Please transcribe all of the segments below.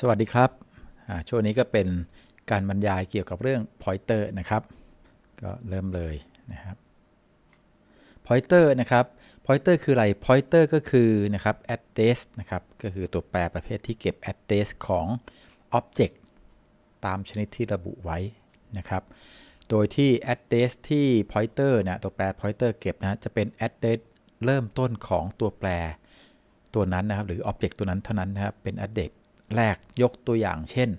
สวัสดีครับ ช่วงนี้ก็เป็นการบรรยายเกี่ยวกับเรื่อง pointer นะครับ ก็เริ่มเลยนะครับ pointer นะครับ pointer คืออะไร pointer ก็คือนะครับ address นะครับ ก็คือตัวแปรประเภทที่เก็บ address ของ object ตามชนิดที่ระบุไว้นะครับ โดยที่ address ที่ pointer นะตัวแปร pointer เก็บนะ จะเป็น address เริ่มต้นของตัวแปรตัวนั้นนะครับ หรือ object ตัวนั้นเท่านั้นนะครับ เป็น address แรกยกตัวอย่างเช่น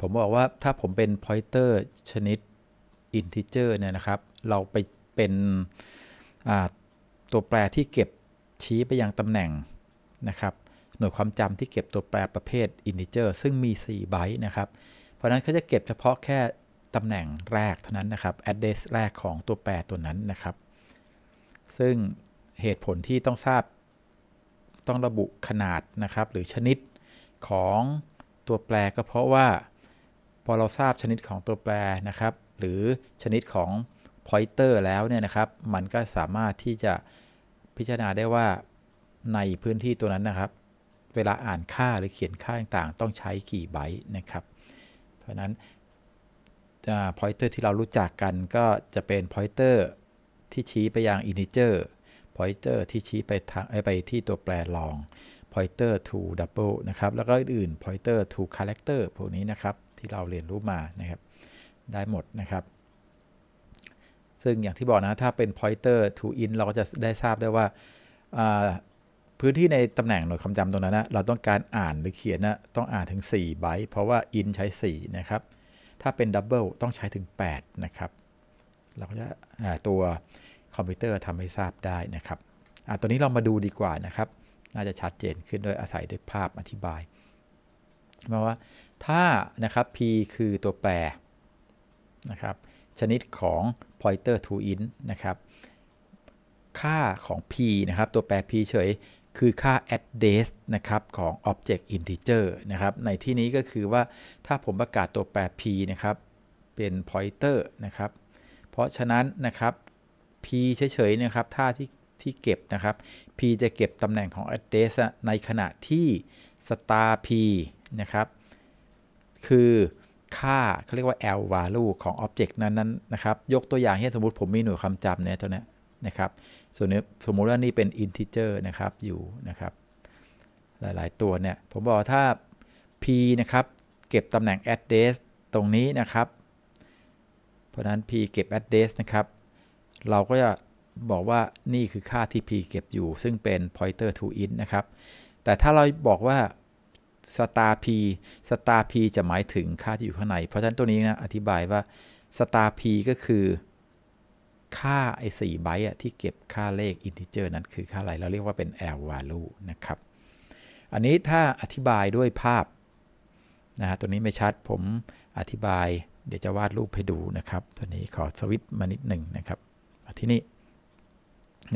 ผมบอกว่าถ้าผมเป็น pointer ชนิด integer เนี่ยนะครับ เรา ไป เป็นตัวแปรที่เก็บชี้ไปยังตำแหน่ง นะครับ หน่วยความจำที่เก็บตัวแปรประเภท integer ซึ่งมี4ไบต์นะ ครับ เพราะนั้นเขาจะเก็บเฉพาะแค่ตำแหน่งแรกเท่านั้นนะครับ address แรกของตัวแปรตัวนั้นนะครับ ซึ่งเหตุผลที่ต้องทราบ ต้องระบุขนาดนะครับหรือชนิดของตัวแปรก็เพราะว่า พอเราทราบชนิดของตัวแปรนะครับ หรือชนิดของพอยเตอร์แล้วเนี่ยนะครับ มันก็สามารถที่จะพิจารณาได้ว่าในพื้นที่ตัวนั้นนะครับ เวลาอ่านค่าหรือเขียนค่าต่างๆ ต้องใช้กี่ไบต์นะครับ เพราะนั้นพอยเตอร์ที่เรารู้จักกันก็จะเป็นพอยเตอร์ที่ชี้ไปยังอินิเจอร์พอยเตอร์ที่ชี้ไปทางไปที่ตัวแปรลอง pointer to double นะครับแล้วก็อื่น pointer to character พวกนี้นะครับที่เราเรียนรู้มานะครับ ได้หมดนะครับ ซึ่งอย่างที่บอกนะถ้าเป็น pointer to int เราก็จะได้ทราบได้ว่าพื้นที่ในตำแหน่งหน่วยความจำตรงนั้นนะเราต้องการอ่านหรือเขียนนะต้องอ่านถึง 4 ไบต์เพราะว่า int ใช้ 4 นะครับถ้าเป็น double ต้องใช้ถึง 8 นะครับ เราก็จะตัวคอมพิวเตอร์ทำให้ทราบได้นะครับตอนนี้เรามาดูดีกว่านะครับน่าจะชัดเจนขึ้นโดยอาศัยด้วยภาพอธิบายมาว่าถ้านะครับ p คือตัวแปรนะครับชนิดของ pointer to int นะครับค่าของ p นะครับตัวแปร p เฉยคือค่า address นะครับของ object integer นะครับในที่นี้ก็คือว่าถ้าผมประกาศตัวแปร p นะครับเป็น pointer นะครับเพราะฉะนั้นนะครับ p เฉยๆนะครับถ้าที่ที่เก็บนะครับ P จะเก็บตำแหน่งของ address ในขณะที่ star P นะครับ คือค่าเขาเรียกว่า L value ของ object นั้นๆ นะครับ ยกตัวอย่างให้สมมติผมมีหน่วยความจำเนี่ยตัวนี้นะครับ ส่วนนี้สมมติว่านี่เป็น integer นะครับ อยู่นะครับ หลายๆ ตัวเนี่ย ผมบอกถ้า p นะครับ เก็บตำแหน่ง address ตรงนี้นะครับ เพราะนั้น p เก็บ address นะครับ เราก็จะบอกว่านี่คือค่าที่ p เก็บอยู่ซึ่งเป็น pointer to int นะครับ แต่ถ้าเราบอกว่า star p star p จะหมายถึงค่าที่อยู่ข้างใน เพราะฉะนั้นตัวนี้นะ อธิบายว่า star p ก็คือค่าไอ้สี่ไบต์ที่เก็บค่าเลข integer นั้นคือค่าอะไร เราเรียกว่าเป็น l value นะครับ อันนี้ถ้าอธิบายด้วยภาพนะฮะ ตัวนี้ไม่ชัด ผมอธิบาย เดี๋ยวจะวาดรูปให้ดูนะครับ ตัวนี้ขอสวิตช์มานิดหนึ่งนะครับที่นี่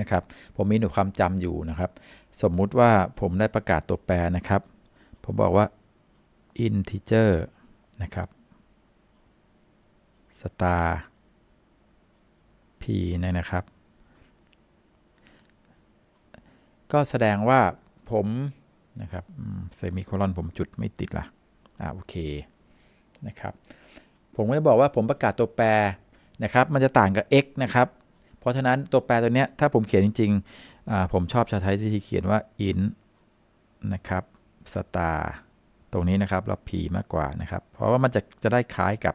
นะครับ ผมมีหนูความจำอยู่นะครับ สมมุติว่าผมได้ประกาศตัวแปรนะครับ ผมบอกว่า integer นะครับ star p นะนะครับ ก็แสดงว่าผมนะครับเซมิโคลอนผมจุดไม่ติดละอ่าโอเคนะครับ ผมก็จะบอกว่าผมประกาศตัวแปรนะครับ มันจะต่างกับ x นะครับเพราะฉะนั้นตัวแปรตัวเนี้ยถ้าผมเขียนจริงๆ ผมชอบใช้วิธีเขียนว่า in นะครับ star ตรงนี้นะครับเรา p มากกว่านะครับ เพราะว่ามันจะจะได้คล้ายกับ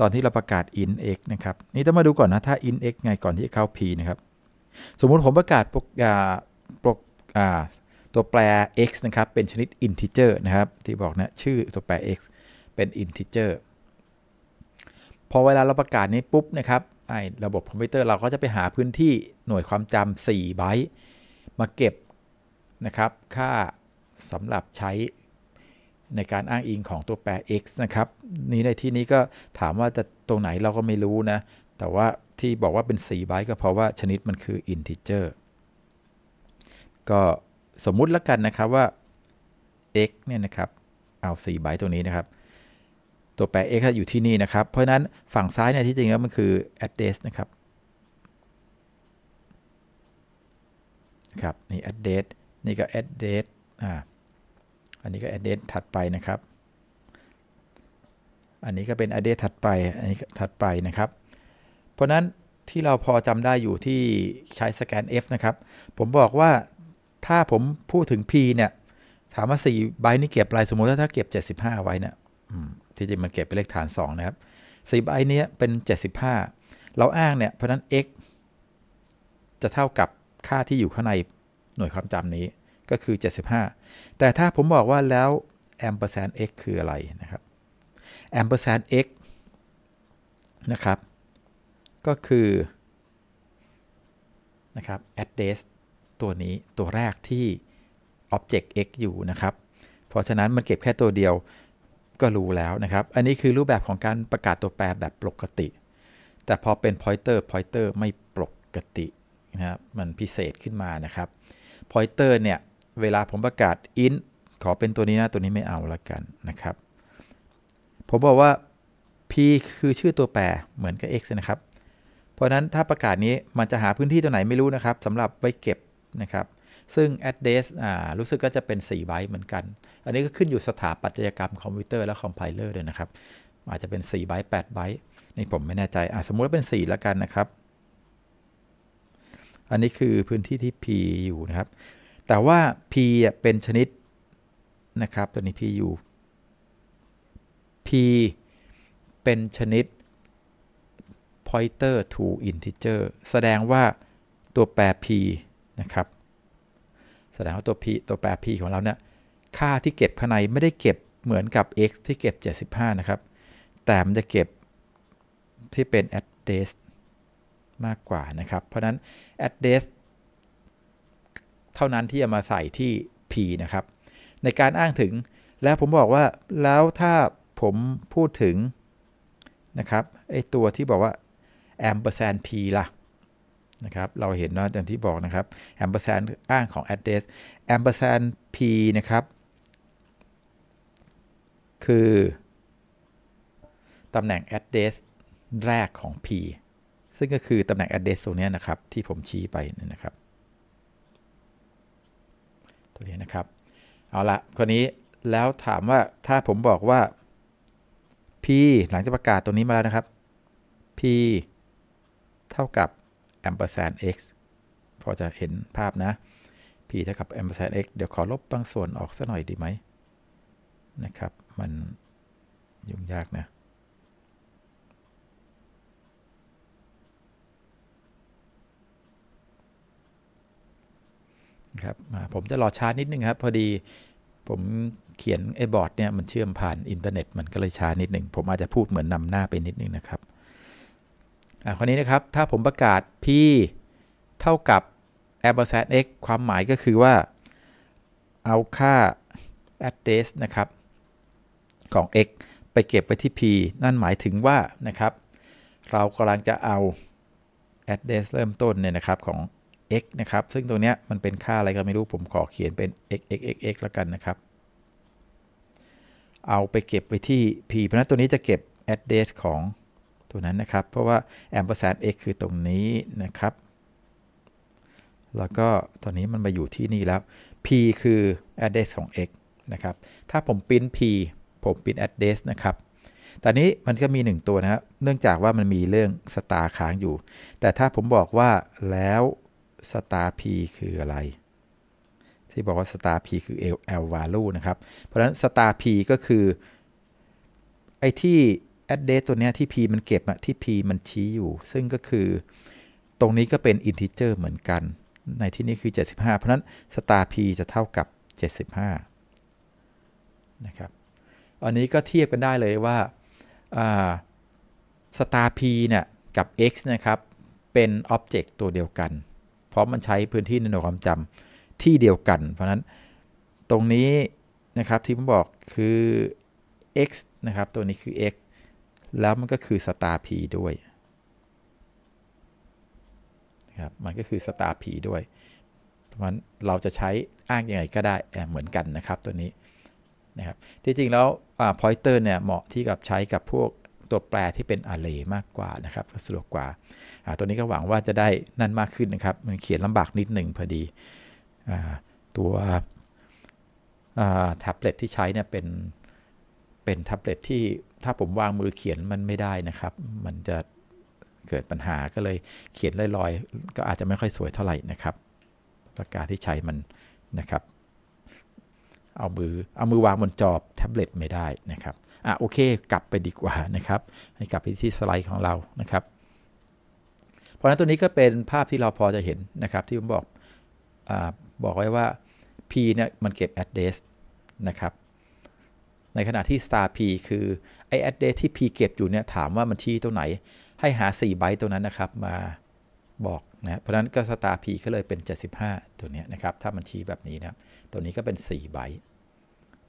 ตอนที่เราประกาศ in x นะครับนี่ต้องมาดูก่อนนะถ้า in x ไงก่อนที่จะเข้า p นะครับ สมมุติผมประกาศปกาปกตัวแปร x นะครับเป็นชนิด integer นะครับ ที่บอกนะชื่อตัวแปร x เป็น integer พอเวลาเราประกาศนี้ปุ๊บนะครับไอ้ระบบคอมพิวเตอร์เราก็จะไปหาพื้นที่หน่วยความจำ4ไบต์มาเก็บนะครับค่าสำหรับใช้ในการอ้างอิงของตัวแปร x นะครับนี้ในที่นี้ก็ถามว่าจะตรงไหนเราก็ไม่รู้นะ แต่ว่าที่บอกว่าเป็น 4 ไบต์ก็เพราะว่าชนิดมันคือ integer ก็สมมุติแล้วกันนะครับว่า x เนี่ยนะครับเอา 4 ไบต์ตรงนี้นะครับตัวแปร x อยู่ที่นี่ นะครับ เพราะนั้นฝั่งซ้ายเนี่ยที่จริงแล้วมันคือ address นะครับครับนี่ address นี่ก็ address อ่าอันนี้ก็ address ถัดไปนะครับ อันนี้ก็เป็น address ถัดไป อันนี้ถัดไปนะครับ เพราะนั้นที่เราพอจำได้อยู่ที่ใช้สแกน F นะครับ ผมบอกว่าถ้าผมพูดถึง P เนี่ย ถามว่า4ใบนี่เก็บอะไรสมมติถ้าเก็บ 75 ไว้เนี่ยที่จริงมันเก็บเป็นเลขฐาน 2 นะครับไอบนี้เป็น 75 เราอ้างเนี่ย เพราะนั้น x จะเท่ากับค่าที่อยู่ข้างในหน่วยความจำนี้ก็คือ 75 แต่ถ้าผมบอกว่าแล้วแอมเปอร์แซนต์ x คืออะไรนะครับแอมเปอร์แซนต์ x นะครับ ก็คือ นะครับ address ตัวนี้ตัวแรกที่ object x อยู่นะครับ เพราะฉะนั้นมันเก็บแค่ตัวเดียวก็รู้แล้วนะครับ อันนี้คือรูปแบบของการประกาศตัวแปรแบบปกติ แต่พอเป็น pointer pointer ไม่ปกตินะครับ มันพิเศษขึ้นมานะครับ pointer เนี่ย เวลาผมประกาศ int ขอเป็นตัวนี้นะตัวนี้ไม่เอาละกันนะครับ ผมบอกว่า p คือชื่อตัวแปรเหมือนกับ x นะครับ เพราะนั้นถ้าประกาศนี้มันจะหาพื้นที่ตัวไหนไม่รู้นะครับสำหรับไว้เก็บนะครับซึ่ง address รู้สึกก็จะเป็น 4ไบต์เหมือนกัน อันนี้ก็ขึ้นอยู่สถาปัตยกรรมคอมพิวเตอร์และคอมไพเลอร์เลยนะครับ อาจจะเป็น 4ไบต์8ไบต์นี่ผมไม่แน่ใจ สมมุติว่าเป็น 4 แล้วกันนะครับ อันนี้คือพื้นที่ที่ P อยู่นะครับ แต่ว่า P เป็นชนิดนะครับ ตัวนี้ P อยู่ P เป็นชนิด pointer to integer แสดงว่าตัวแปร P นะครับแสดงว่าตัว p ตัวแปร p ของเราเนี่ยค่าที่เก็บข้างในไม่ได้เก็บเหมือนกับ x ที่เก็บ 75 นะครับ แต่มันจะเก็บที่เป็น address มากกว่านะครับ เพราะนั้น address เท่านั้นที่จะมาใส่ที่ p นะครับ ในการอ้างถึงแล้วผมบอกว่าแล้วถ้าผมพูดถึงนะครับไอตัวที่บอกว่า ampersand p ล่ะนะครับเราเห็นนาะอย่างที่บอกนะครับแอมเปอร์แซนอ้างของ address แอมเปอร์แซน p นะครับ คือ ตำแหน่ง address แรกของ p ซึ่งก็คือ ตำแหน่ง address ตรงนี้นะครับ ที่ผมชี้ไปนะครับตัวนี้นะครับ เอาละคนนี้แล้วถามว่าถ้าผมบอกว่า p หลังจากประกาศตัวนี้มาแล้วนะครับ p เท่ากับแอมเปอร์แซนพอจะเห็นภาพนะ p เท่ากับแอมเปอร์แซนเดี๋ยวขอลบบางส่วนออกซะหน่อยดีไหมนะครับ มันยุ่งยากนะ ครับผมจะรอช้านิดนึงครับพอดีผมเขียนไอ้บอร์ดเนี่ยมันเชื่อมผ่านอินเทอร์เน็ต มันก็เลยช้านิดนึง ผมอาจจะพูดเหมือนนำหน้าไปนิดนึงนะครับอ่าคราวนี้ นะครับ ถ้าผมประกาศ p เท่ากับ a b e r s a n x ความหมายก็คือว่า เอาค่า address นะครับ ของ x ไปเก็บไว้ที่ p นั่นหมายถึงว่านะครับ เรากำลังจะเอา address เริ่มต้นเนี่ยนะครับของ x นะครับซึ่งตรงเนี้ยมันเป็นค่าอะไรก็ไม่รู้ผมขอเขียนเป็น x x x x แล้วกันนะครับ เอาไปเก็บไว้ที่ p เพราะนั้นตัวนี้จะเก็บ address ของตัวนั้นนะครับ เพราะว่าแอมเปอร์แซน x คือตรงนี้นะครับ แล้วก็ตอนนี้มันมาอยู่ที่นี่แล้ว p คือ address ของ x นะครับ ถ้าผมปิ้น p ผมปิ้น address นะครับ ตอนนี้มันก็มี1ตัวนะครับเนื่องจากว่ามันมีเรื่องสตาร์ค้างอยู่ แต่ถ้าผมบอกว่าแล้วสตาร์ p คืออะไร ที่บอกว่าสตาร์ p คือ l l value นะครับ เพราะฉะนั้นสตาร์ p ก็คือไอ้ที่ address ตัวนี้ที่ p มันเก็บที่ p มัน ชี้อยู่ ซึ่งก็คือ ตรงนี้ก็เป็น integer เหมือนกัน ในที่นี้คือ 75 เพราะนั้น star p จะเท่ากับ 75นะครับ อันนี้ก็เทียบกันได้เลยว่า star p เนี่ย กับ x นะครับ เป็น object ตัวเดียวกัน เพราะมันใช้พื้นที่ในหน่วยความจำที่เดียวกัน เพราะนั้น ตรงนี้นะครับ ที่ผมบอกคือ x นะครับ ตัวนี้คือ x แล้วมันก็คือสตาร์พีด้วยครับมันก็คือสตาร์พีด้วยเพราะฉะนั้นเราจะใช้อ้างยังไงก็ได้เหมือนกันนะครับตัวนี้นะครับที่จริงแล้วพอยเตอร์เนี่ยเหมาะที่กับใช้กับ พวก ตัวแปรที่เป็นอาร์เรย์มากกว่านะครับสะดวกกว่า ตัวนี้ก็หวังว่าจะได้นั่นมากขึ้นนะครับ มันเขียนลำบากนิดหนึ่งพอดี ตัวแท็บเล็ตที่ใช้เนี่ยเป็นเป็นแท็บเล็ตที่ถ้าผมวางมือเขียนมันไม่ได้นะครับ มันจะเกิดปัญหาก็เลยเขียนลอยๆก็อาจจะไม่ค่อยสวยเท่าไหร่นะครับปากกาที่ใช้มันนะครับเอามือเอามือวางบนจอแท็บเล็ตไม่ได้นะครับอ่ะโอเค กลับไปดีกว่านะครับให้กลับไปที่สไลด์ของเรานะครับ เพราะนั้นตัวนี้ก็เป็นภาพที่เราพอจะเห็นนะครับ ที่ผมบอกอบอกไว้ว่า P เนี่ยมันเก็บ address นะครับในขณะที่ star p คือไอ address ที่ p เก็บอยู่เนี่ยถามว่ามันที่ตัวไหนให้หา 4 ไบต์ตัวนั้นนะครับ มาบอกนะเพราะนั้นก็ star p ก็เลยเป็น 75 ตัวนี้นะครับ ถ้ามันชี้แบบนี้นะตัวนี้ก็เป็น 4 ไบต์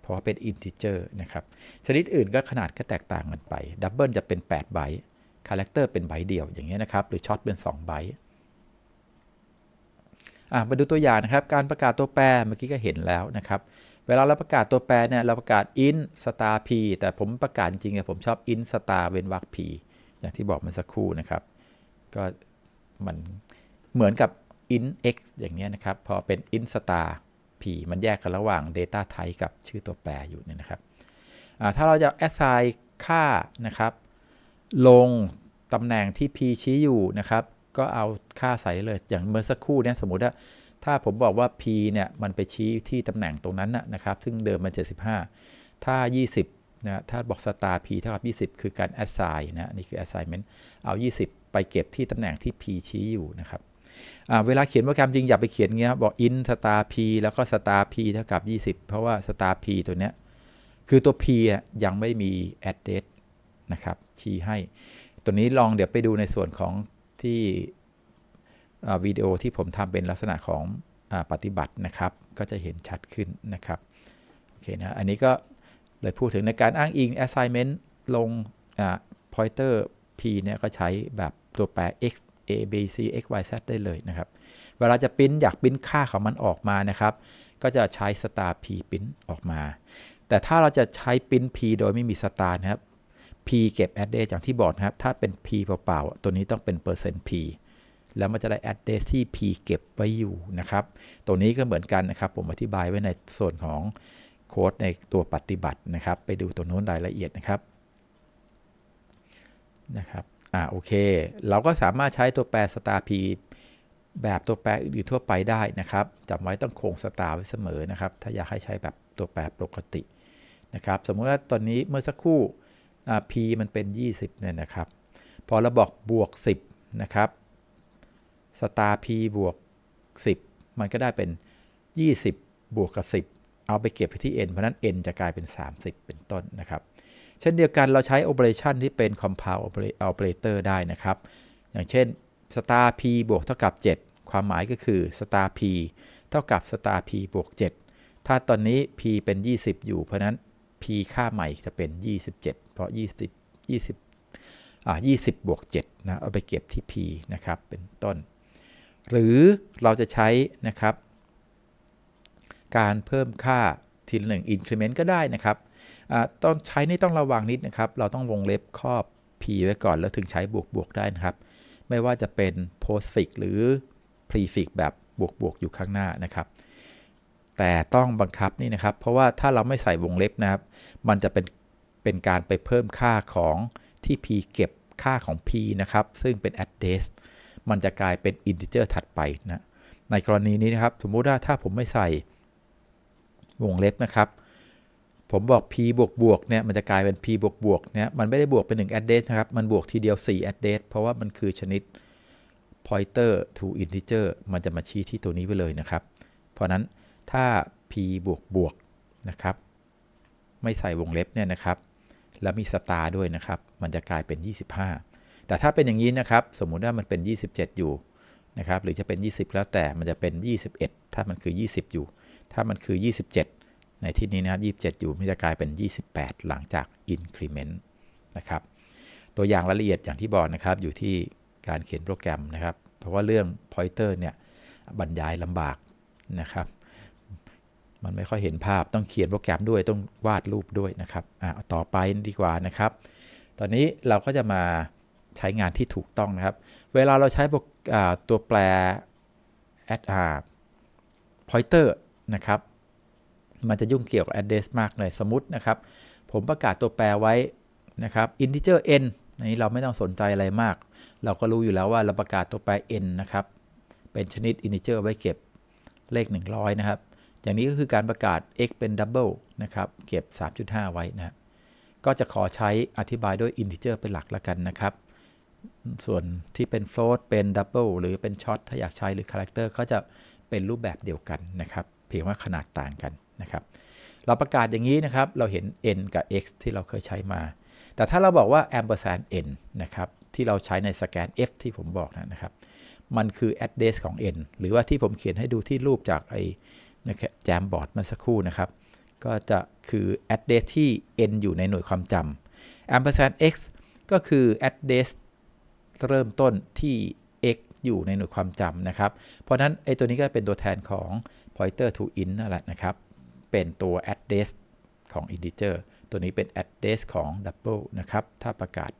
เพราะว่าเป็น integer นะครับ ชนิดอื่นก็ขนาดก็แตกต่างกันไปดับเบิลจะเป็น 8 ไบต์คาแรคเตอร์เป็นไบต์เดียวอย่างเงี้ยนะครับ หรือช็อตเป็น 2ไบต์มาดูตัวอย่างนะครับการประกาศตัวแปรเมื่อกี้ก็เห็นแล้วนะครับเวลา เราประกาศตัวแปรเนี่ยเราประกาศ i n star p แต่ผมประกาศจริงๆผมชอบ i n star เว้นวรรค p อย่างที่บอกมาสักครู่นะครับก็มันเหมือนกับ i n x อย่างนี้นะครับ พอเป็น i n star p มันแยกกันระหว่าง data type กับชื่อตัวแปรอยู่เนี่ยนะครับถ้าเราจะ assign ค่านะครับลงตำแหน่งที่ p ชี้อยู่นะครับก็เอาค่าใส่เลย อย่างเมื่อสักครู่เนี่ยสมมติว่าถ้าผมบอกว่า p เนี่ย มันไปชี้ที่ตำแหน่งตรงนั้นนะครับ ซึ่งเดิมมัน 75 ถ้า 20นะถ้าบอกสตาร์ p เท่ากับ 20 คือการ assign นะนี่คือ assignment เอา 20 ไปเก็บที่ตำแหน่งที่ p ชี้อยู่นะครับเวลาเขียนโปรแกรมจริงอย่าไปเขียนเงี้ย บอก in t star p แล้วก็ star p เท่ากับ 20 เพราะว่า star p ตัวเนี้ยคือตัว p ยังไม่มี address นะครับ ชี้ให้ ตัวนี้ลองเดี๋ยวไปดูในส่วนของที่วิดีโอที่ผมทำเป็นลักษณะของอปฏิบัตินะครับ ก็จะเห็นชัดขึ้นนะครับโอเคนะอันนี้ก็เลยพูดถึงในการอ้างอิง assignment ลงอ pointer p เนี่ย ก็ใช้แบบตัวแปร x a b c x y z ได้เลยนะครับ เวลาจะปิ้นอยากปิ้นค่าของมันออกมานะครับ ก็จะใช้ star p ปิ้นออกมา แต่ถ้าเราจะใช้ปิ้น p โดยไม่มี star นะครับ p เก็บ a d d r อย่างที่บอกนะครับ ถ้าเป็น p เปล่าๆตัวนี้ต้องเป็น p เ r c e n t p แล้วมันจะได้ address ที่ p เก็บไว้อยู่นะครับ ตัวนี้ก็เหมือนกันนะครับ ผมอธิบายไว้ในส่วนของโค้ด ในตัวปฏิบัตินะครับ ไปดูตัวนู้นรายละเอียดนะครับ นะครับ อ่า โอเค เราก็สามารถใช้ตัวแปร star p แบบตัวแปรอื่นๆทั่วไปได้นะครับจำไว้ต้องคง star ไว้เสมอนะครับ ถ้าอยากให้ใช้แบบตัวแปรปกตินะครับ สมมติว่าตอนนี้เมื่อสักครู่ p มันเป็น 20เนี่ยนะครับ พอเราบอกบวก 10 นะครับสตาร์ีบวก 10 มันก็ได้เป็น 20 บวกกับ 10 เอาไปเก็บไปที่ n เพราะนั้น n จะกลายเป็น 30 เป็นต้นนะครับ เช่นเดียวกันเราใช้ operation ที่เป็น compound operator ได้นะครับ อย่างเช่น s t a พีบวกเท่ากับ 7 ความหมายก็คือ s t a พีเท่ากับ s t a พีบวก 7 ถ้าตอนนี้ p เป็น 20 อยู่ เพราะนั้น p ค่าใหม่จะเป็น 27 เพราะ 20 20อ่า20บวก7นะเอาไปเก็บที่ p นะครับเป็นต้นหรือเราจะใช้นะครับการเพิ่มค่าทีละหนึ่ง increment ก็ได้นะครับตอนใช้นี่ต้องระวังนิดนะครับ เราต้องวงเล็บครอบ p ไว้ก่อนแล้วถึงใช้บวกบวกได้นะครับ ไม่ว่าจะเป็น postfix หรือ prefix แบบบวกบวกอยู่ข้างหน้านะครับ แต่ต้องบังคับ นี่นะครับ เพราะว่าถ้าเราไม่ใส่วงเล็บนะครับ มันจะเป็นเป็นการไปเพิ่มค่าของที่ p เก็บค่าของ p นะครับซึ่งเป็น address มันจะกลายเป็นอินทิเจอร์ถัดไปนะ ในกรณีนี้นะครับสมมุติว่าถ้าผมไม่ใส่วงเล็บนะครับผมบอก p บวกบวกเนี่ยมันจะกลายเป็น p บวกบวกเนี่ยมันไม่ได้บวกเป็น1 address นะครับ มันบวกทีเดียว4 address เพราะว่ามันคือชนิด pointer to integer มันจะมาชี้ที่ตัวนี้ไปเลยนะครับ เพราะนั้นถ้า p บวกบวกนะครับ ไม่ใส่วงเล็บเนี่ยนะครับ แล้วมีสตาร์ด้วยนะครับ มันจะกลายเป็น 25แต่ถ้าเป็นอย่างนี้นะครับ สมมุติว่ามันเป็น 27 อยู่นะครับหรือจะเป็น 20 แล้วแต่มันจะเป็น 21 ถ้ามันคือ 20 อยู่ ถ้ามันคือ 27 ในที่นี้นะครับ27 อยู่มันจะกลายเป็น 28 หลังจาก increment นะครับตัวอย่างรายละเอียดอย่างที่บอกนะครับ อยู่ที่การเขียนโปรแกรมนะครับ เพราะว่าเรื่อง pointer เนี่ยบรรยายลำบากนะครับมันไม่ค่อยเห็นภาพต้องเขียนโปรแกรมด้วย ต้องวาดรูปด้วยนะครับอ่ะต่อไปดีกว่านะครับ ตอนนี้เราก็จะมาใช้งานที่ถูกต้องนะครับ เวลาเราใช้ตัวแปร add r pointer นะครับ มันจะยุ่งเกี่ยวกับ address มากเลยสมมตินะครับ ผมประกาศตัวแปรไว้นะครับ integer n นนี้เราไม่ต้องสนใจอะไรมาก เราก็รู้อยู่แล้วว่าเราประกาศตัวแปร n นะครับ เป็นชนิด integer ไว้เก็บเลข 100 นะครับ อย่างนี้ก็คือการประกาศ x เป็น double นะครับ เก็บ 3.5 ไว้นะ ก็จะขอใช้อธิบายด้วย integer เป็นหลักละกันนะครับส่วนที่เป็นโฟลตเป็นดับเบิลหรือเป็นช็อตถ้าอยากใช้หรือคาแรคเตอร์ก็จะเป็นรูปแบบเดียวกันนะครับ เพียงว่าขนาดต่างกันนะครับ เราประกาศอย่างนี้นะครับ เราเห็น n กับ x ที่เราเคยใช้มา แต่ถ้าเราบอกว่า ampersand n นะครับ ที่เราใช้ในสแกน f ที่ผมบอกนะครับ มันคือ address ของ n หรือว่าที่ผมเขียนให้ดูที่รูปจากไอ้แจมบอร์ดเมื่อสักครู่นะครับ ก็จะคือ address ที่ n อยู่ในหน่วยความจำ ampersand x ก็คือ address เริ่มต้นที่ x อยู่ในหน่วยความจำนะครับ เพราะนั้นไอ้ตัวนี้ก็ เป็นตัวแทนของ pointer to int นั่นแหละนะครับ เป็นตัว address ของ integer ตัวนี้เป็น address ของ double นะครับ ถ้าประกาศ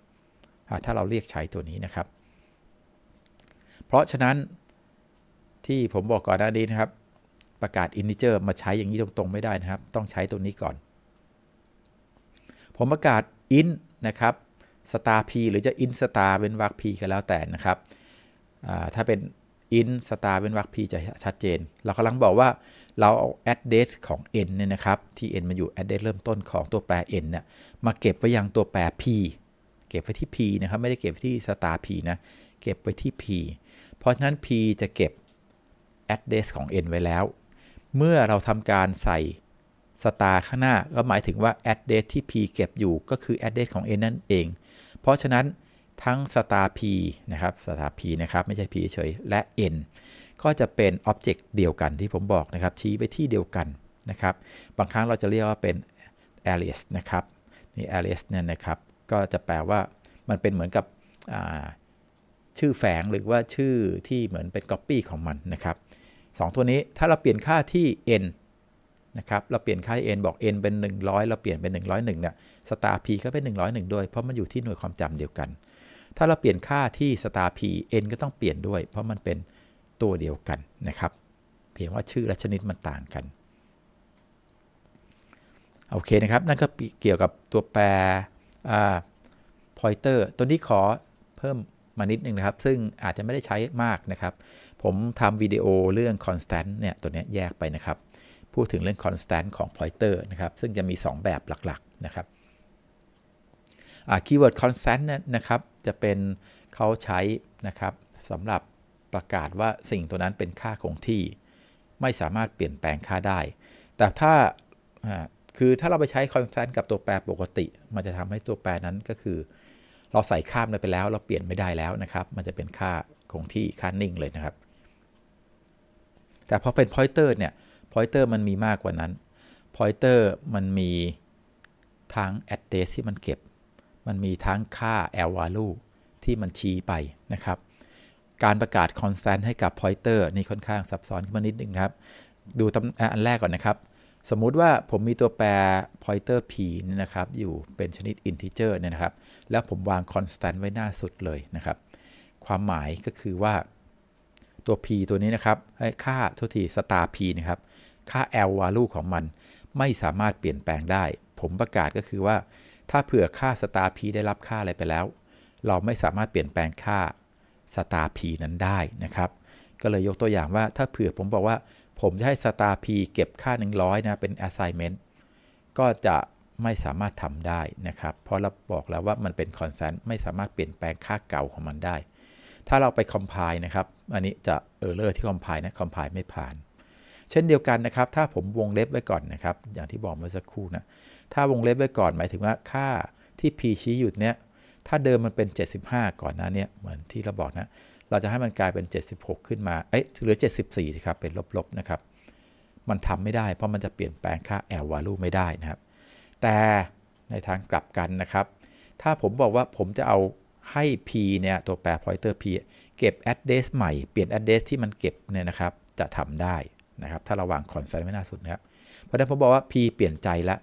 ถ้าเราเรียกใช้ตัวนี้นะครับ เพราะฉะนั้น ที่ผมบอกก่อนหน้านี้นะครับ ประกาศ integer มาใช้อย่างนี้ตรง ๆ ไม่ได้นะครับ ต้องใช้ตัวนี้ก่อน ผมประกาศ int นะครับสตาร์พีหรือจะอินสตาร์เว้นวรรคพีก็แล้วแต่นะครับถ้าเป็นอินสตาร์เว้นวรรคพีจะชัดเจน เรากำลังบอกว่าเราเอาแอดเดสของ n เนี่ยนะครับที่ n มันอยู่แอดเดสเริ่มต้นของตัวแปร n เนี่ยมาเก็บไว้ยังตัวแปร p เก็บไว้ที่ p นะครับไม่ได้เก็บที่สตาร์ p นะเก็บไว้ที่ p เพราะฉะนั้น p จะเก็บแอดเดสของ n ไว้แล้ว เมื่อเราทำการใส่สตาร์ข้างหน้าก็หมายถึงว่าแอดเดสที่ p เก็บอยู่ก็คือแอดเดสของ n นั่นเองเพราะฉะนั้นทั้งสตาร์ P นะครับสตาร์ P นะครับไม่ใช่ P เฉยและ N ก็จะเป็นอ็อบเจกต์เดียวกันที่ผมบอกนะครับชี้ไปที่เดียวกันนะครับบางครั้งเราจะเรียกว่าเป็น alias นะครับนี่ alias เนี่ยนะครับก็จะแปลว่ามันเป็นเหมือนกับชื่อแฝงหรือว่าชื่อที่เหมือนเป็น copy ของมันนะครับสองตัวนี้ถ้าเราเปลี่ยนค่าที่ n นะครับเราเปลี่ยนค่าที่ n บอก n เป็น 100 เราเปลี่ยนเป็น 101เนี่ยสตาร์พก็เป็น 101ด้วยเพราะมันอยู่ที่หน่วยความจำเดียวกัน ถ้าเราเปลี่ยนค่าที่สตาร์พ n ก็ต้องเปลี่ยนด้วยเพราะมันเป็นตัวเดียวกันนะครับ เพียงว่าชื่อและชนิดมันต่างกัน โอเคนะครับนั่นก็เกี่ยวกับตัวแปรอ่า pointer ตัวนี้ขอเพิ่มมานิดนึงนะครับ ซึ่งอาจจะไม่ได้ใช้มากนะครับ ผมทำวิดีโอเรื่อง constant เนี่ยตัวนี้แยกไปนะครับ พูดถึงเรื่อง constant ของ pointer นะครับ ซึ่งจะมี 2 แบบหลักๆ นะครับคีย์เวิร์ดคอนเซนต์นะครับจะเป็นเขาใช้นะครับสำหรับประกาศว่าสิ่งตัวนั้นเป็นค่าคงที่ ไม่สามารถเปลี่ยนแปลงค่าได้ แต่ถ้าคือถ้าเราไปใช้คอนเซนต์กับตัวแปรปกติ มันจะทำให้ตัวแปรนั้นก็คือ เราใส่ค่ามไปแล้ว เราเปลี่ยนไม่ได้แล้วนะครับมันจะเป็นค่าคงที่ค่านิ่งเลยนะครับแต่พอเป็นพอยเตอร์เนี่ยพอยเตอร์มันมีมากกว่านั้นพอยเตอร์มันมีทาง a d d r e ส s ที่มันเก็บมันมีทั้งค่า L value ที่มันชี้ไปนะครับ การประกาศ constant ให้กับ pointer นี่ค่อนข้างซับซ้อนขึ้นมานิดนึงครับ ดูอันแรกก่อนนะครับ สมมุติว่าผมมีตัวแปร pointer p นี่นะครับ อยู่เป็นชนิด integer เนี่ยนะครับแล้วผมวาง constant ไว้หน้าสุดเลยนะครับ ความหมายก็คือว่าตัว p ตัวนี้นะครับ ค่าทุที star p นะครับ ค่า l value ของมันไม่สามารถเปลี่ยนแปลงได้ ผมประกาศก็คือว่าถ้าเผื่อค่าสตาร์พีได้รับค่าอะไรไปแล้ว เราไม่สามารถเปลี่ยนแปลงค่าสตาร์พีนั้นได้นะครับ ก็เลยยกตัวอย่างว่าถ้าเผื่อผมบอกว่า ผมจะให้สตาร์พีเก็บค่า 100 นะเป็น assignment ก็จะไม่สามารถทำได้นะครับ เพราะเราบอกแล้วว่ามันเป็นคอนเซนต์ไม่สามารถเปลี่ยนแปลงค่าเก่าของมันได้ ถ้าเราไปคอมไพน์นะครับ อันนี้จะเออเลอร์ที่คอมไพน์นะคอมไพน์ไม่ผ่าน เช่นเดียวกันนะครับ ถ้าผมวงเล็บไว้ก่อนนะครับอย่างที่บอกเมื่อสักครู่นะถ้าวงเล็บไว้ก่อนหมายถึงว่าค่าที่ p ชี้หยุดเนี้ยถ้าเดิมมันเป็น 75 ก่อนหน้านี้เหมือนที่เราบอกนะ เราจะให้มันกลายเป็น 76 ขึ้นมา เอ๊ะ เหลือ 74นะครับ เป็นลบๆ นะครับ มันทำไม่ได้ เพราะมันจะเปลี่ยนแปลงค่า L value ไม่ได้นะครับ แต่ในทางกลับกันนะครับ ถ้าผมบอกว่าผมจะเอาให้ p เนี่ย ตัวแปร pointer p เก็บ address ใหม่ เปลี่ยน address ที่มันเก็บเนี่ยนะครับ จะทำได้นะครับ ถ้าเราวาง constraint ไว้หน้าสุดนะครับเพราะนั้นผมบอกว่า p เปลี่ยนใจแล้ว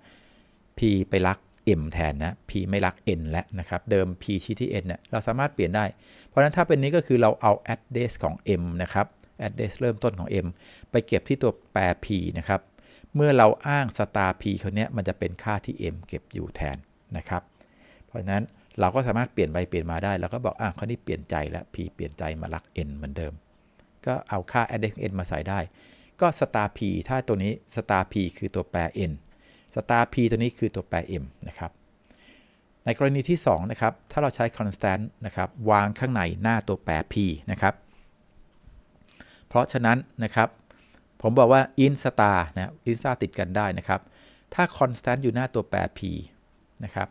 P ไปรัก M แทนนะ P ไม่รัก N แล้วนะครับเดิม P ชี้ที่ N เนี่ยเราสามารถเปลี่ยนได้ เพราะนั้นถ้าเป็นนี้ก็คือเราเอา address ของ M นะครับ address เริ่มต้นของ M ไปเก็บที่ตัวแปร P นะครับเมื่อเราอ้าง star P คนนี้มันจะเป็นค่าที่ M เก็บอยู่แทนนะครับเพราะนั้นเราก็สามารถเปลี่ยนไปเปลี่ยนมาได้แล้วก็บอกอ่ะคนนี้เปลี่ยนใจแล้ว P เปลี่ยนใจมารัก N เหมือนเดิม ก็เอาค่า address N มาใส่ได้ ก็ star P ถ้าตัวนี้ star P คือตัวแปร N สตาร์ p ตัวนี้คือตัวแปร m นะครับ ในกรณีที่ 2 นะครับ ถ้าเราใช้ constant นะครับ วางข้างในหน้าตัวแปร p นะครับ เพราะฉะนั้นนะครับ ผมบอกว่า in star นะ in star ติดกันได้นะครับ ถ้า constant อยู่หน้าตัวแปร p นะครับ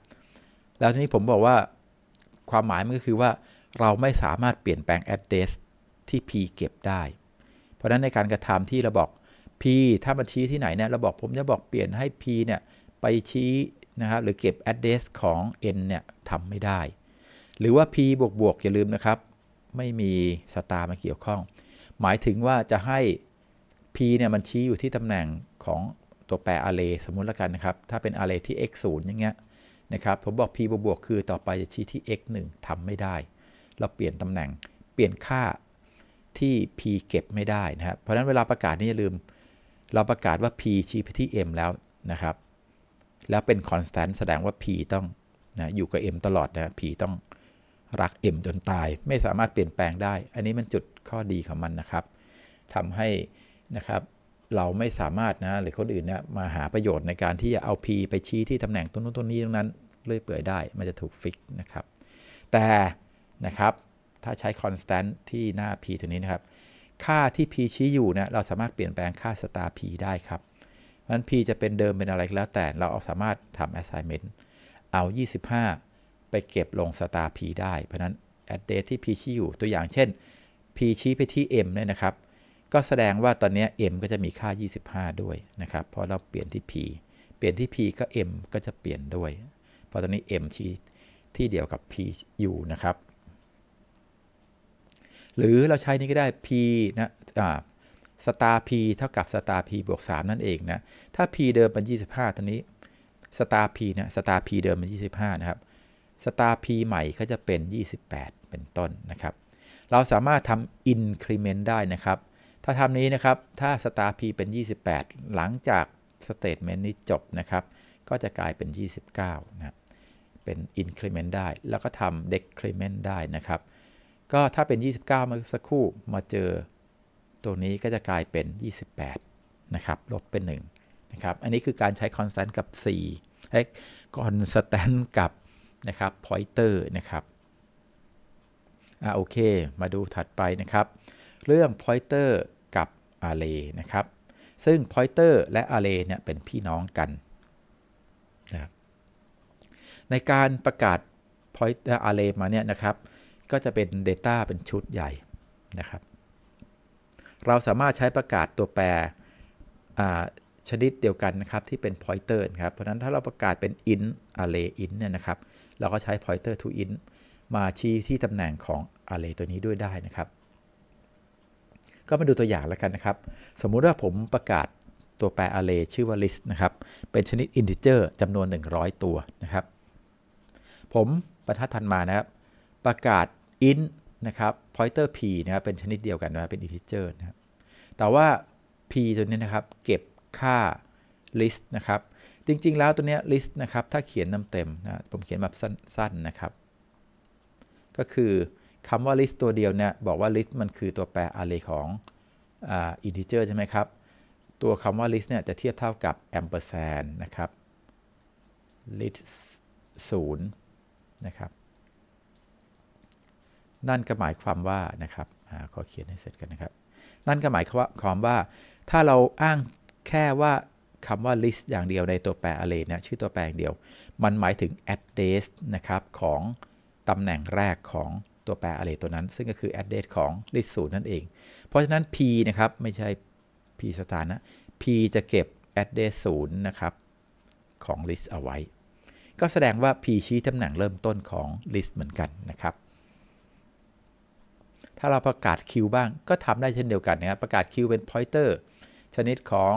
แล้วทีนี้ผมบอกว่าความหมายมันก็คือว่าเราไม่สามารถเปลี่ยนแปลง address ที่ p เก็บได้ เพราะนั้นในการกระทำที่เราบอก P ถ้ามันชี้ที่ไหนเนี่ยเราบอกผมจะบอกเปลี่ยนให้ P เนี่ย ไปชี้นะครับ หรือเก็บ address ของ n เนี่ยทำไม่ได้ หรือว่า p บวกบวกอย่าลืมนะครับ ไม่มีสตาร์มาเกี่ยวข้อง หมายถึงว่าจะให้ p เนี่ยมันชี้อยู่ที่ตำแหน่งของตัวแปร array สมมุติละกันนะครับ ถ้าเป็น array ที่ x 0อย่างเงี้ยนะครับ ผมบอก p บวกบวกคือต่อไปจะชี้ที่ x 1ทำไม่ได้ เราเปลี่ยนตำแหน่ง เปลี่ยนค่าที่ p เก็บไม่ได้นะครับเพราะนั้นเวลาประกาศนี่อย่าลืมเราประกาศว่า p ชี้ไปที่ m แล้วนะครับ แล้วเป็นคอนสแตนต์แสดงว่า p ต้องนะอยู่กับ m ตลอดนะ p ต้องรัก m จนตาย ไม่สามารถเปลี่ยนแปลงได้ อันนี้มันจุดข้อดีของมันนะครับทำให้นะครับเราไม่สามารถนะหรือคนอื่นเนี่ยมาหาประโยชน์ในการที่จะเอา p ไปชี้ที่ตำแหน่งตรงนู้นตรงนี้ตรงนั้นเลื่อยเปื่อยได้ มันจะถูกฟิกนะครับ แต่นะครับถ้าใช้คอนสแตนต์ที่หน้า p ตัวนี้นะครับค่าที่ p ชี้อยู่เนะเราสามารถเปลี่ยนแปลงค่าสตาร์ p ได้ครับเพราะนั้น p จะเป็นเดิมเป็นอะไรก็แล้วแต่เราสามารถทำ assignment เอา 25 ไปเก็บลงสตาร์ p ได้ เพราะนั้น address ที่ p ชี้อยู่ตัวอย่างเช่น p ชี้ไปที่ m เนี่ยนะครับ ก็แสดงว่าตอนนี้ m ก็จะมีค่า 25 ด้วยนะครับเพราะเราเปลี่ยนที่ p เปลี่ยนที่ p ก็ m ก็จะเปลี่ยนด้วยเพราะตอนนี้ m ชี้ที่เดียวกับ p อยู่นะครับหรือเราใช้นี้ก็ได้ p นะสตาร์ p เท่ากับสตาร์ p บวก3นั่นเองนะ ถ้า p เดิมเป็น 25 ตอนนี้สตาร์ p นะสตาร์ p เดิมเป็น 25 นะครับสตาร์ p ใหม่ก็จะเป็น 28 เป็นต้นนะครับ เราสามารถทำ increment ได้นะครับ ถ้าทำนี้นะครับ ถ้าสตาร์ p เป็น 28 หลังจาก statement นี้จบนะครับ ก็จะกลายเป็น 29 นะเป็น increment ได้ แล้วก็ทำ decrement ได้นะครับก็ถ้าเป็น 29เมื่อสักครู่มาเจอ ตัวนี้ก็จะกลายเป็น 28 นะครับลบเป็น 1 นะครับ อันนี้คือการใช้คอนสแตนต์กับ4ไอ้คอนสแตนต์กับนะครับพอยเตอร์นะครับอ่าโอเค มาดูถัดไปนะครับ เรื่องพอยเตอร์กับอาร์เรนะครับ ซึ่งพอยเตอร์และอาร์เรเนี่ยเป็นพี่น้องกันนะครับในการประกาศพอยเตอร์อาร์เรมาเนี่ยนะครับก็จะเป็น Data เป็นชุดใหญ่นะครับ เราสามารถใช้ประกาศตัวแปรชนิดเดียวกันนะครับ ที่เป็น pointer ครับเพราะนั้นถ้าเราประกาศเป็น int array int เนี่ยนะครับ เราก็ใช้ pointer to int มาชี้ที่ตำแหน่งของ array ตัวนี้ด้วยได้นะครับ ก็มาดูตัวอย่างแล้วกันนะครับ สมมุติว่าผมประกาศตัวแปร array ชื่อว่า list นะครับ เป็นชนิด integer จำนวน 100 ตัวนะครับ ผมประทัดทันมานะครับประกาศ int นะครับ pointer p นะครับ เป็นชนิดเดียวกันนะเป็น integer นะครับแต่ว่า p ตัวนี้นะครับ เก็บค่า list นะครับ จริงๆ แล้วตัวนี้ list นะครับ ถ้าเขียนนเต็มนะ ผมเขียนแบบสั้น ๆ นะครับ ก็คือคำว่า list ตัวเดียวเนี่ย บอกว่า list มันคือตัวแปร array ของอินทิเจอร์ใช่ไหมครับ ตัวคำว่า list เนี่ย จะเทียบเท่ากับ ampersand นะครับ list 0 นะครับนั่นก็หมายความว่านะครับอขอเขียนให้เสร็จกันนะครับ นั่นก็หมายความว่าถ้าเราอ้างแค่ว่าคำว่า list อย่างเดียวในตัวแปร array นะชื่อตัวแปรอย่างเดียว มันหมายถึง address นะครับของตำแหน่งแรกของตัวแปร array ตัวนั้นซึ่งก็คือ address ของ list ศูนย์นั่นเอง เพราะฉะนั้น p นะครับไม่ใช่ p สถานะ p จะเก็บ address ศูนย์นะครับของ list เอาไว้ ก็แสดงว่า p ชี้ตำแหน่งเริ่มต้นของ list เหมือนกันนะครับถ้าเราประกาศคิวบ้างก็ทำได้เช่นเดียวกันนะครับประกาศคิวเป็นพอยเตอร์ชนิดของ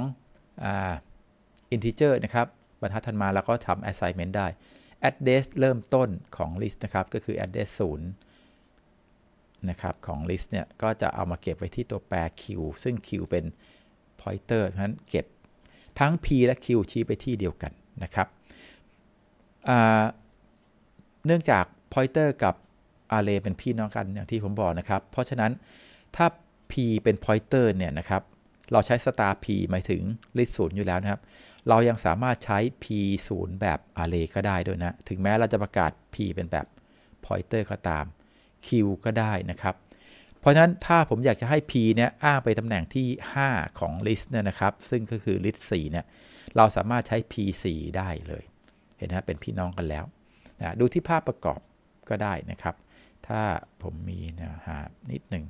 อินทิเจอร์นะครับบรรทัดถัดมาเราก็ทำ assignment ได้ address เริ่มต้นของ list นะครับ ก็คือ address 0นะครับของ list เนี่ยก็จะเอามาเก็บไว้ที่ตัวแปร q ซึ่ง q เป็น pointer เพราะฉะนั้นเก็บทั้ง p และ q ชี้ไปที่เดียวกันนะครับเนื่องจาก pointer กับอาร์เรเป็นพี่น้องกันอย่างที่ผมบอกนะครับ เพราะฉะนั้นถ้า p เป็นพอยเตอร์เนี่ยนะครับ เราใช้ star p หมายถึงลิศูนย์อยู่แล้วนะครับ เรายังสามารถใช้ p ศูนย์แบบอาเลก็ได้ด้วยนะ ถึงแม้เราจะประกาศ p เป็นแบบพอยเตอร์ก็ตาม q ก็ได้นะครับ เพราะฉะนั้นถ้าผมอยากจะให้ p เนี่ยอ้างไปตำแหน่งที่ 5 ของ list เนี่ยนะครับ ซึ่งก็คือ list 4เนี่ย เราสามารถใช้ p 4ได้เลย เห็นไหมเป็นพี่น้องกันแล้วนะดูที่ภาพประกอบก็ได้นะครับถ้าผมมีนะหานิดหนึ่ง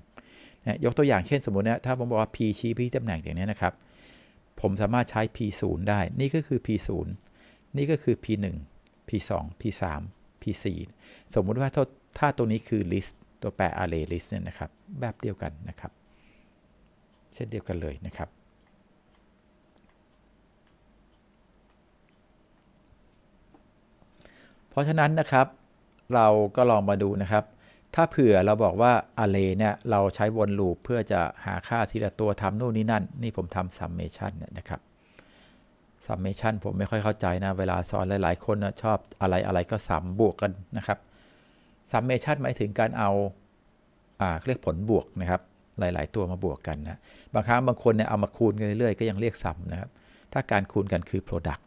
นะยกตัวอย่างเช่นสมมตินะถ้าผมบอกว่า p ชี้ p ี่ตำแหน่งอย่างนี้นะครับ ผมสามารถใช้ p 0ได้ นี่ก็คือ p 0นี่ก็คือ p 1 p 2 p 3 p 4สมมุติว่าถ้าตัวนี้คือ list ตัวแปร array list เนี่ยนะครับ แบบเดียวกันนะครับ เช่นเดียวกันเลยนะครับ เพราะฉะนั้นนะครับ เราก็ลองมาดูนะครับถ้าเผื่อเราบอกว่าอะเลเนี่ยเราใช้วนลูปเพื่อจะหาค่าทีละตัวทำนู่นนี่นั่นนี่ผมทำซัมเมชันเนี่ยนะครับซัมเมชันผมไม่ค่อยเข้าใจนะ เวลาสอนหลายๆ คนนะชอบอะไรอะไรก็สัมบวกกันนะครับซัมเมชันหมายถึงการเอาอ่าเรียกผลบวกนะครับ หลาย ๆตัวมาบวกกันนะบางครั้งบางคนเนี่ยเอามาคูณกันเรื่อยๆก็ยังเรียกสัมนะครับถ้าการคูณกันคือ Product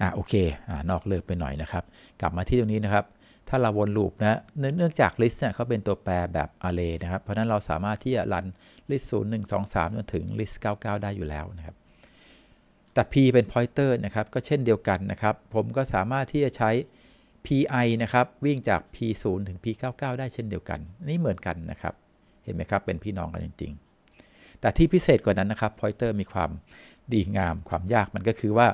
อ่าโอเคอ่านอกเลิกไปหน่อยนะครับ กลับมาที่ตรงนี้นะครับถ้าเราวนลูปนะเนื่องจาก list เนี่ยเขาเป็นตัวแปรแบบ array นะ ครับเพราะนั้นเราสามารถที่จะ รัน list 0 1 2 3จนถึง list 99ได้อยู่แล้ว นะ ครับแต่ p เป็น pointer นะครับ ก็เช่นเดียวกัน นะครับ ผมก็สามารถที่จะใช้ pi นะครับ วิ่งจาก p 0ถึง p 99ได้เช่นเดียวกัน นี่เหมือนกันนะครับเห็นไหมครับเป็นพี่น้องกันจริง ๆ แต่ที่พิเศษกว่านั้นนะครับ pointer มีความดีงามความยากมันก็คือว่า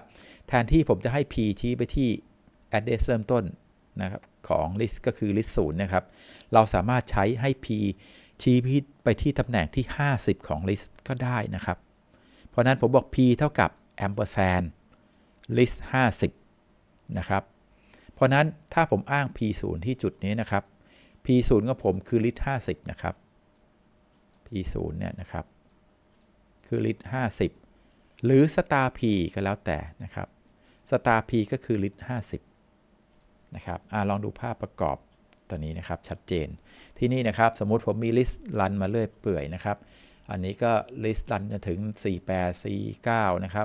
แทนที่ผมจะให้ p ชี้ไปที่ address เริ่มต้นนะครับของ list ก็คือ list 0นะครับ เราสามารถใช้ให้ p ชี้พิไปที่ตำแหน่งที่ 50 ของ list ก็ได้นะครับ เพราะนั้นผมบอก p เท่ากับ ampersand list 50 นะครับ เพราะนั้นถ้าผมอ้าง p 0ที่จุดนี้นะครับ p 0ของผมคือ list 50 นะครับ p 0เนี่ยนะครับ คือ list 50 หรือ star p ก็แล้วแต่นะครับ star p ก็คือ list 50นะครับอลองดูภาพประกอบตัวนี้นะครับชัดเจน ที่นี่นะครับสมมุติผมมีลิสต์รันมาเรื่อยเปื่อยนะครับ อันนี้ก็ลิสต์รันจะถึง4 8 4 9 นะครั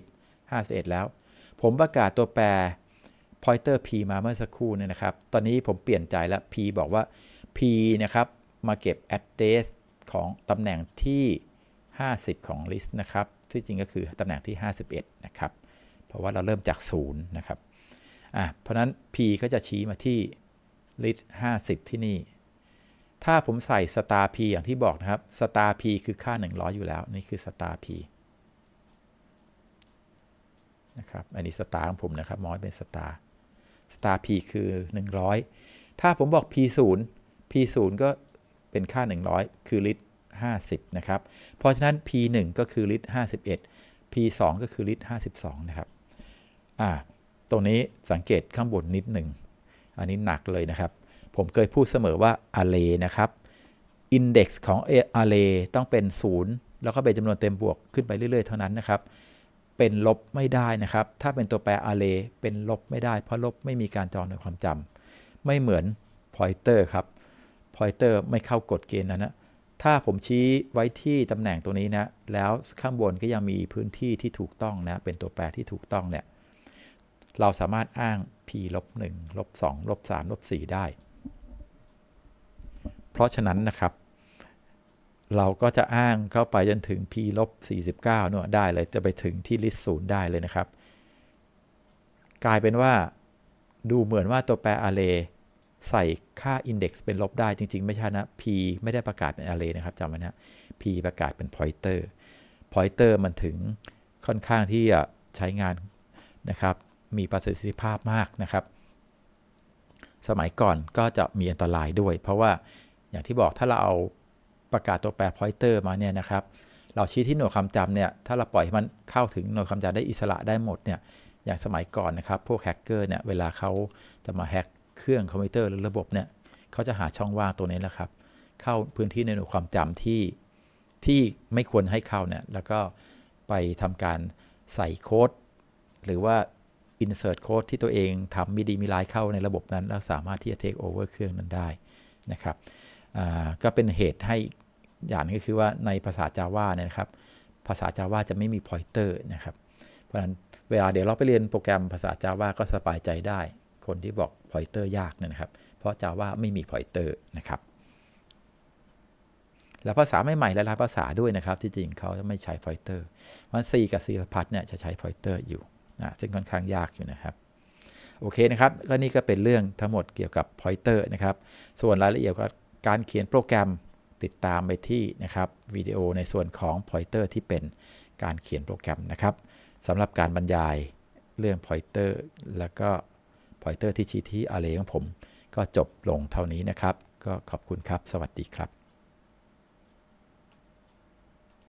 บ 50 51 แล้ว ผมประกาศตัวแปร pointer p มาเมื่อสักครู่เนี่ยนะครับ ตอนนี้ผมเปลี่ยนใจแล้ว p บอกว่า p นะครับ มาเก็บ address ของตำแหน่งที่ 50 ของลิสต์นะครับ ที่จริงก็คือตำแหน่งที่ 51 นะครับ เพราะว่าเราเริ่มจาก0นะครับอ่ะเพราะนั้น P ก็จะชี้มาที่ลิตร 50 ที่นี่ ถ้าผมใส่ สตาร์ P อย่างที่บอกนะครับ สตาร์ P คือค่า 100 อยู่แล้ว นี่คือสตาร์ P นะครับ อันนี้สตาร์ของผมนะครับ มอยเป็นสตาร์สตาร์ P คือ 100 ถ้าผมบอก P 0 P 0 ก็เป็นค่า 100 คือลิตร 50 นะครับ เพราะฉะนั้น P 1ก็คือลิตร 51 P 2ก็คือลิตร 52 นะครับอ่าตรงนี้สังเกตข้างบนนิดหนึ่ง อันนี้หนักเลยนะครับ ผมเคยพูดเสมอว่าอาเลนะครับอินเด็กซ์ของอาเลต้องเป็น 0 แล้วก็เป็นจำนวนเต็มบวกขึ้นไปเรื่อยๆเท่านั้นนะครับ เป็นลบไม่ได้นะครับ ถ้าเป็นตัวแปรอาเลเป็นลบไม่ได้ เพราะลบไม่มีการจองในความจำ ไม่เหมือนพอยเตอร์ครับพอยเตอร์ไม่เข้ากฎเกณฑ์นั้นนะ ถ้าผมชี้ไว้ที่ตำแหน่งตัวนี้นะ แล้วข้างบนก็ยังมีพื้นที่ที่ถูกต้องนะ เป็นตัวแปรที่ถูกต้องเนี่ยเราสามารถอ้าง p ลบ 1 ลบ 2 ลบ 3 ลบ 4 ได้ เพราะฉะนั้นนะครับ เราก็จะอ้างเข้าไปจนถึง p ลบ 49เนี่ยได้เลย จะไปถึงที่ลิสต์ศูนย์ได้เลยนะครับ กลายเป็นว่าดูเหมือนว่าตัวแปรอาร์เรใส่ค่า Index เป็นลบได้จริง ๆ ไม่ใช่นะ p ไม่ได้ประกาศเป็น array นะครับจำไว้นะ p ประกาศเป็น pointer pointer มันถึงค่อนข้างที่จะใช้งานนะครับมีประสิทธิภาพมากนะครับ สมัยก่อนก็จะมีอันตรายด้วย เพราะว่าอย่างที่บอกถ้าเราเอาประกาศตัวแปรพอยเตอร์มาเนี่ยนะครับ เราชี้ที่หน่วยความจำเนี่ยถ้าเราปล่อยให้มันเข้าถึงหน่วยความจำได้อิสระได้หมดเนี่ยอย่างสมัยก่อนนะครับ พวกแฮกเกอร์เนี่ย เวลาเขาจะมาแฮกเครื่องคอมพิวเตอร์หรือระบบเนี่ยเขาจะหาช่องว่างตัวนี้แหละครับ เข้าพื้นที่ในหน่วยความจำที่ที่ไม่ควรให้เข้าเนี่ยแล้วก็ไปทำการใส่โค้ด หรือว่า insert code ที่ตัวเองทำมีดีมีลายเข้าในระบบนั้น แล้ว สามารถที่จะ take over เครื่องนั้นได้นะครับก็เป็นเหตุให้อย่างก็คือว่าในภาษา Java เนี่ยนะครับ ภาษา Java จะไม่มี pointer นะครับเพราะฉะนั้นเวลาเดี๋ยวเราไปเรียนโปรแกรมภาษา Java ก็สบายใจได้ คนที่บอก pointer ยากนะครับ เพราะ Java ไม่มี pointer นะครับ แล้วภาษาใหม่ๆหลายๆภาษาด้วยนะครับ ที่จริงเขาไม่ใช้ pointer เพราะ C กับ C พเนี่ยจะใช้ pointer อยู่นะซึ่งค่อนข้างยากอยู่นะครับโอเคนะครับก็นี่ก็เป็นเรื่องทั้งหมดเกี่ยวกับพอยเตอร์นะครับส่วนรายละเอียดก็การเขียนโปรแกรมติดตามไปที่นะครับวิดีโอในส่วนของพอยเตอร์ที่เป็นการเขียนโปรแกรมนะครับสำหรับการบรรยายเรื่องพอยเตอร์แล้วก็พอยเตอร์ที่ชี้ที่อะไรของผม ก็จบลงเท่านี้นะครับก็ขอบคุณครับสวัสดีครับ